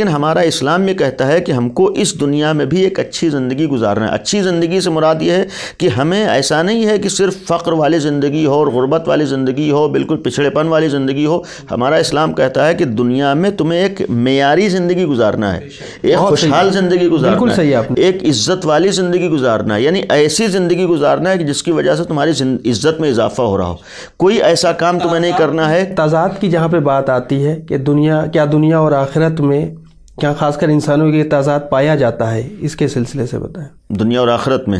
लेकिन हमारा इस्लाम ये कहता है कि हमको इस दुनिया में भी एक अच्छी ज़िंदगी गुजारना है अच्छी ज़िंदगी से मुराद ये है कि हमें ऐसा नहीं है कि सिर्फ फ़ख्र वाली ज़िंदगी हो और ग़ुरबत वाली ज़िंदगी हो बिल्कुल पिछड़ेपन वाली ज़िंदगी हो हमारा इस्लाम कहता है कि दुनिया में तुम्हें एक मैारी ज़िंदगी गुजारना है एक खुशहाल ज़िंदगी गुजारना सही है एक इज़्ज़त वाली ज़िंदगी गुजारना है यानी ऐसी ज़िंदगी गुजारना है कि जिसकी वजह से तुम्हारी इज़्ज़त में इजाफा हो रहा हो कोई ऐसा काम तुम्हें नहीं करना है तजाद की जहाँ पर बात आती है कि दुनिया क्या दुनिया और आखिरत में क्या खासकर इंसानों के तजाद पाया जाता है इसके सिलसिले से बताएं दुनिया और आखरत में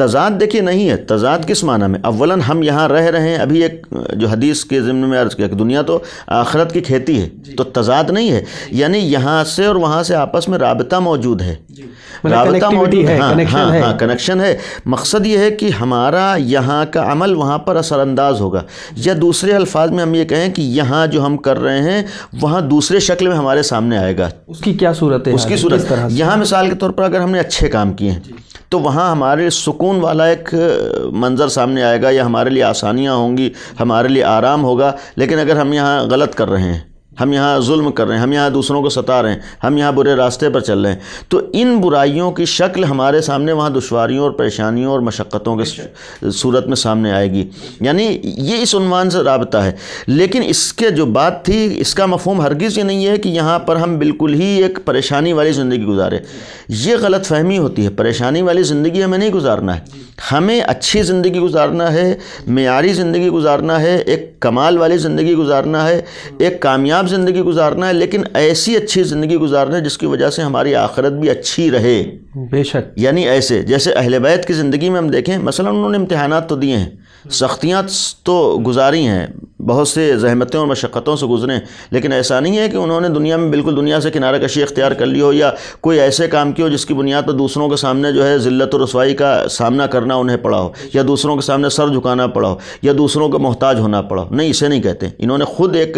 तजाद देखिए नहीं है तजाद किस माना में अवला हम यहाँ रह रहे हैं अभी एक जो हदीस के ज़िम्न में अर्ज़ किया कि दुनिया तो आखरत की खेती है तो तजाद नहीं है यानी यहाँ से और वहाँ से आपस में रबता मौजूद है राबता है कनेक्शन हाँ, हाँ, है हाँ, कनेक्शन है मकसद ये है कि हमारा यहाँ का अमल वहाँ पर असरानंदाज होगा या दूसरे अल्फाज में हम ये कहें कि यहाँ जो हम कर रहे हैं वहाँ दूसरे शक्ल में हमारे सामने आएगा उसकी क्या सूरत है उसकी सूरत यहाँ मिसाल के तौर पर अगर हमने अच्छे काम किए हैं तो वहाँ हमारे सुकून वाला एक मंज़र सामने आएगा या हमारे लिए आसानियाँ होंगी हमारे लिए आराम होगा लेकिन अगर हम यहाँ गलत कर रहे हैं हम यहाँ जुल्म कर रहे हैं हम यहाँ दूसरों को सता रहे हैं हम यहाँ बुरे रास्ते पर चल रहे हैं तो इन बुराइयों की शक्ल हमारे सामने वहाँ दुशारियों और परेशानियों और मशक्क़तों के सूरत में सामने आएगी यानी ये इस उनवान से रबता है लेकिन इसके जो बात थी इसका मफहम हरगिज़ ये नहीं है कि यहाँ पर हम बिल्कुल ही एक परेशानी वाली ज़िंदगी गुजारें ये गलत फहमी होती है परेशानी वाली ज़िंदगी हमें नहीं गुजारना है हमें अच्छी ज़िंदगी गुजारना है मीरी ज़िंदगी गुजारना है एक कमाल वाली ज़िंदगी गुजारना है एक कामयाब कामयाब ज़िंदगी गुजारना है लेकिन ऐसी अच्छी ज़िंदगी गुजारना है जिसकी वजह से हमारी आखिरत भी अच्छी रहे बेशक यानी ऐसे जैसे अहल बैत की ज़िंदगी में हम देखें मसला उन्होंने इम्तहान तो दिए हैं सख्तियाँ तो गुजारी हैं बहुत से जहमतों और मशक्क़तों से गुजरें लेकिन ऐसा नहीं है कि उन्होंने दुनिया में बिल्कुल दुनिया से किनारा कशी इख्तियार कर ली हो या कोई ऐसे काम किया हो जिसकी बुनियाद पर दूसरों के सामने जो है ज़िल्त और रसवाई का सामना करना उन्हें पड़ा हो या दूसरों के सामने सर झुकाना पड़ा हो या दूसरों का मोहताज होना पड़ा हो नहीं इसे नहीं कहते इन्होंने ख़ुद एक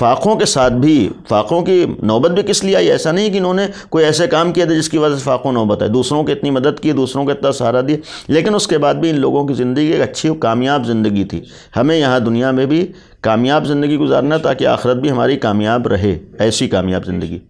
फ़ाखों के साथ भी फ़ाखों की नौबत भी किस लिए आई ऐसा नहीं कि इन्होंने कोई ऐसे काम किया था जिसकी वजह से फ़ाखों नौबत है दूसरों की इतनी मदद की दूसरों को इतना सहारा दिया लेकिन उसके बाद भी इन लोगों की ज़िंदगी एक अच्छी कामयाब ज़िंदगी थी हमें यहाँ दुनिया दुनिया में भी कामयाब ज़िंदगी गुजारना ताकि आखिरत भी हमारी कामयाब रहे ऐसी कामयाब ज़िंदगी